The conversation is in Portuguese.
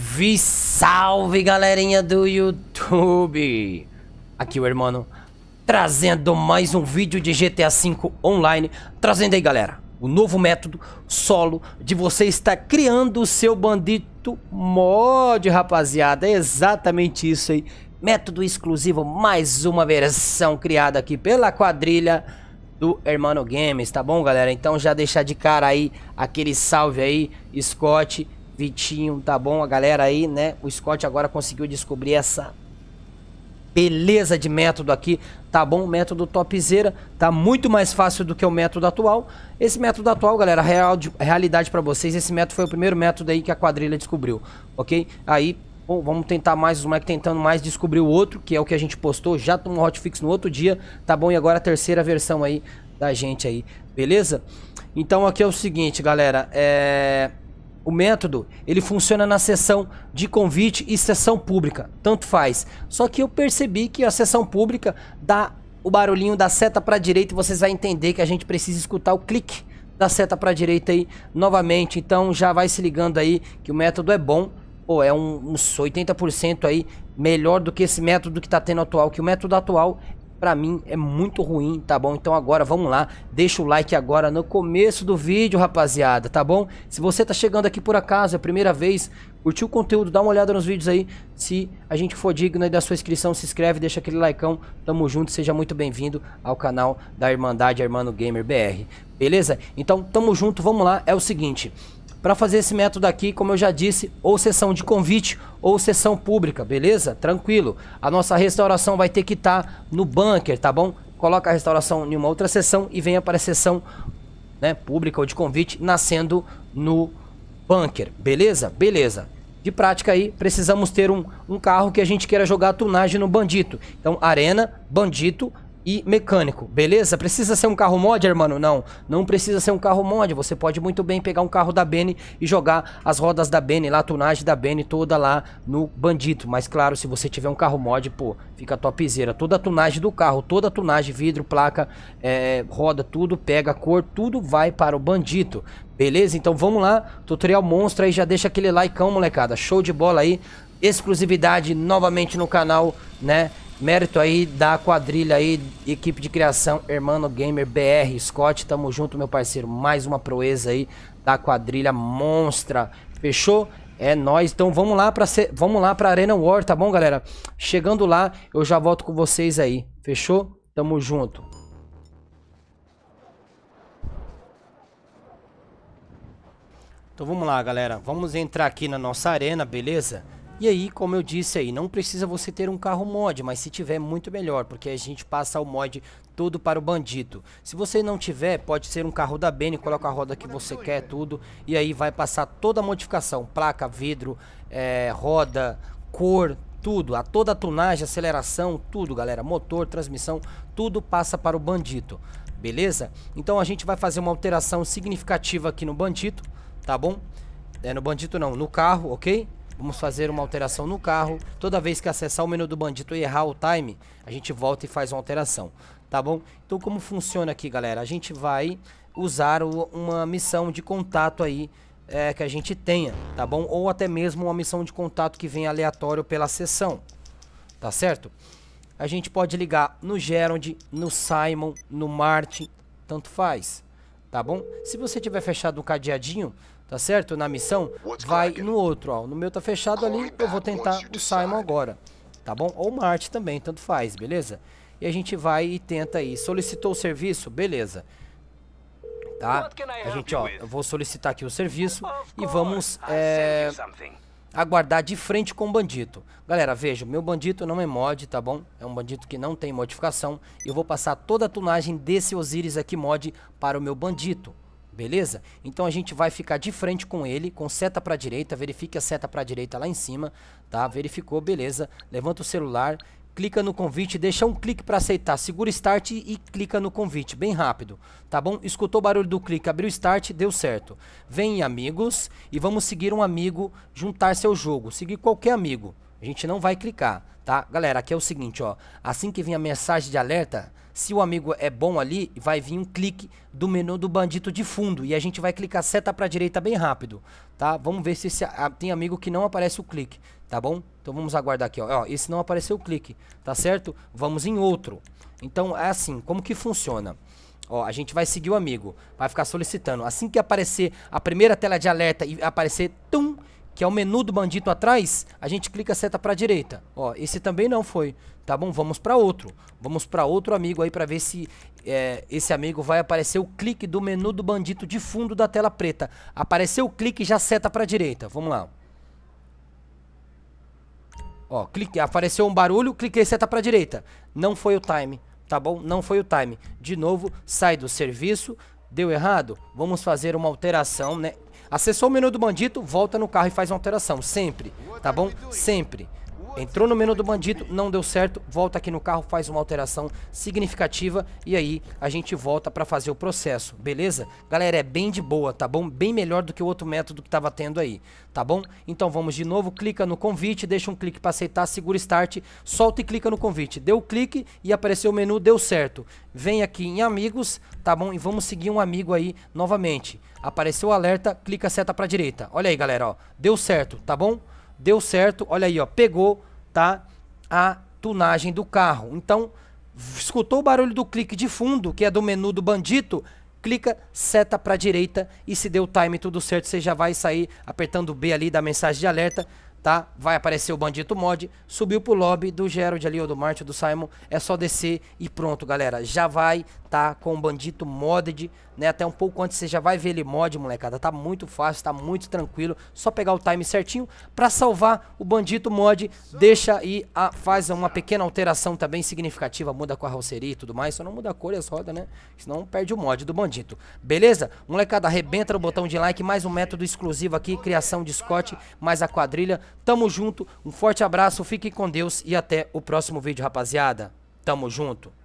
Salve, salve galerinha do YouTube! Aqui o irmão trazendo mais um vídeo de GTA V Online. Trazendo aí galera, o novo método solo de você estar criando o seu bandido mod, rapaziada. É exatamente isso aí. Método exclusivo, mais uma versão criada aqui pela quadrilha do Hermano Games, tá bom galera? Então já deixar de cara aí aquele salve aí, Scott Vitinho, tá bom, a galera aí, né? O Scott agora conseguiu descobrir essa beleza de método aqui, tá bom? O método topzera tá muito mais fácil do que o método atual. Esse método atual, galera, real, realidade para vocês, esse método foi o primeiro método aí que a quadrilha descobriu, ok? Aí, bom, vamos tentar mais, os moleques tentando mais descobrir o outro, que é o que a gente postou, já tomou tá hotfix no outro dia, tá bom? E agora a terceira versão aí da gente aí, beleza? Então aqui é o seguinte, galera, é o método, ele funciona na sessão de convite e sessão pública, tanto faz. Só que eu percebi que a sessão pública dá o barulhinho da seta para a direita e vocês vão entender que a gente precisa escutar o clique da seta para a direita aí novamente. Então já vai se ligando aí que o método é bom, ou é um, uns 80% aí melhor do que esse método que está tendo atual, que o método atual pra mim é muito ruim, tá bom? Então agora vamos lá, deixa o like agora no começo do vídeo, rapaziada, tá bom? Se você tá chegando aqui por acaso, é a primeira vez, curtiu o conteúdo, dá uma olhada nos vídeos aí. Se a gente for digno aí da sua inscrição, se inscreve, deixa aquele likeão. Tamo junto, seja muito bem-vindo ao canal da Irmandade Hermano Gamer BR. Beleza? Então, tamo junto, vamos lá. É o seguinte, para fazer esse método aqui, como eu já disse, ou sessão de convite ou sessão pública, beleza? Tranquilo. A nossa restauração vai ter que estar tá no bunker, tá bom? Coloca a restauração em uma outra sessão e venha para a sessão né, pública ou de convite nascendo no bunker, beleza? Beleza. De prática aí, precisamos ter um, um carro que a gente queira jogar tunagem no bandito. Então, arena, bandito, e mecânico, beleza? Precisa ser um carro mod, mano? Não, não precisa ser um carro mod. Você pode muito bem pegar um carro da Bene e jogar as rodas da Bene, lá a tunagem da Bene toda lá no Bandido. Mas claro, se você tiver um carro mod, pô, fica topzera. Toda a tunagem do carro, toda a tunagem, vidro, placa, é, roda, tudo, pega cor, tudo vai para o Bandido, Beleza? Então vamos lá, tutorial monstro aí, já deixa aquele likeão, molecada. Show de bola aí, exclusividade novamente no canal, né? Mérito aí da quadrilha aí, equipe de criação, Hermano Gamer BR, Scott, tamo junto, meu parceiro. Mais uma proeza aí da quadrilha monstra. Fechou? É nós. Então vamos lá para ser vamos lá para Arena War, tá bom, galera? Chegando lá, eu já volto com vocês aí. Fechou? Tamo junto. Então vamos lá, galera. Vamos entrar aqui na nossa arena, beleza? E aí, como eu disse aí, não precisa você ter um carro mod, mas se tiver é muito melhor, porque a gente passa o mod todo para o bandido. Se você não tiver, pode ser um carro da Bene, coloca a roda que você quer, tudo, e aí vai passar toda a modificação, placa, vidro, é, roda, cor, tudo, a toda a tunagem, aceleração, tudo, galera, motor, transmissão, tudo passa para o bandido. Beleza? Então a gente vai fazer uma alteração significativa aqui no bandido, tá bom? É no bandido não, no carro, ok? Vamos fazer uma alteração no carro. Toda vez que acessar o menu do bandido e errar o time, a gente volta e faz uma alteração, tá bom? Então como funciona aqui, galera? A gente vai usar uma missão de contato aí é, que a gente tenha, tá bom? Ou até mesmo uma missão de contato que vem aleatório pela sessão, tá certo? A gente pode ligar no Gerond, no Simon, no Martin, tanto faz, tá bom? Se você tiver fechado o um cadeadinho, tá certo? Na missão, vai no outro, ó. No meu tá fechado ali, eu vou tentar o Simon agora, tá bom? Ou Marte também, tanto faz, beleza? E a gente vai e tenta aí. Solicitou o serviço? Beleza. Tá? A gente, ó, eu vou solicitar aqui o serviço e vamos, é, aguardar de frente com o bandido. Galera, veja, meu bandido não é mod, tá bom? É um bandido que não tem modificação. Eu vou passar toda a tunagem desse Osiris aqui mod para o meu bandido beleza? Então a gente vai ficar de frente com ele, com seta para direita, verifique a seta para direita lá em cima, tá? Verificou, beleza? Levanta o celular, clica no convite, deixa um clique para aceitar, segura start e clica no convite, bem rápido, tá bom? Escutou o barulho do clique, abriu start, deu certo. Vem amigos e vamos seguir um amigo, juntar seu jogo, seguir qualquer amigo. A gente não vai clicar, tá? Galera, aqui é o seguinte, ó. Assim que vem a mensagem de alerta, se o amigo é bom ali, vai vir um clique do menu do bandido de fundo e a gente vai clicar seta para direita bem rápido, tá? Vamos ver se esse, a, tem amigo que não aparece o clique, tá bom? Então vamos aguardar aqui, ó. ó. Esse não apareceu o clique, tá certo? Vamos em outro. Então é assim, como que funciona? Ó, a gente vai seguir o amigo, vai ficar solicitando. Assim que aparecer a primeira tela de alerta e aparecer tum que é o menu do bandido atrás, a gente clica a seta para direita. Ó, esse também não foi. Tá bom, vamos para outro. Vamos para outro amigo aí para ver se é, esse amigo vai aparecer o clique do menu do bandido de fundo da tela preta. Apareceu o clique já seta para direita. Vamos lá. Ó, clique, apareceu um barulho, cliquei seta para direita. Não foi o time, tá bom? Não foi o time. De novo, sai do serviço, deu errado. Vamos fazer uma alteração, né? Acessou o menu do bandido, volta no carro e faz uma alteração. Sempre, tá bom? Sempre. Entrou no menu do bandido, não deu certo, volta aqui no carro, faz uma alteração significativa e aí a gente volta para fazer o processo, beleza? Galera, é bem de boa, tá bom? Bem melhor do que o outro método que tava tendo aí, tá bom? Então vamos de novo, clica no convite, deixa um clique para aceitar, segura Start, solta e clica no convite. Deu clique e apareceu o menu, deu certo. Vem aqui em amigos, tá bom? E vamos seguir um amigo aí novamente. Apareceu o alerta, clica seta para direita. Olha aí, galera, ó. Deu certo, tá bom? Deu certo, olha aí, ó. Pegou, tá? A tunagem do carro. Então, escutou o barulho do clique de fundo, que é do menu do bandido clica, seta para direita e se deu o time tudo certo, você já vai sair apertando o B ali da mensagem de alerta tá? Vai aparecer o Bandito Mod, subiu pro lobby do Gerald ali, ou do Martin, ou do Simon, é só descer e pronto, galera. Já vai, tá? Com o Bandito Modded, né? Até um pouco antes você já vai ver ele mod, molecada. Tá muito fácil, tá muito tranquilo. Só pegar o time certinho. Pra salvar o Bandito Mod, deixa aí, a, faz uma pequena alteração também significativa, muda a carroceria e tudo mais. Só não muda a cor e é as rodas, né? Senão perde o mod do Bandito. Beleza? Molecada, arrebenta o botão de like, mais um método exclusivo aqui, criação de Scott, mais a quadrilha Tamo junto, um forte abraço, fique com Deus e até o próximo vídeo, rapaziada. Tamo junto.